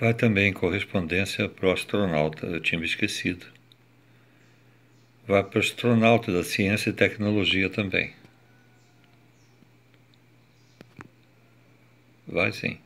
Vai também correspondência para o astronauta, eu tinha me esquecido. Vai para o astronauta da ciência e tecnologia também. Vai sim.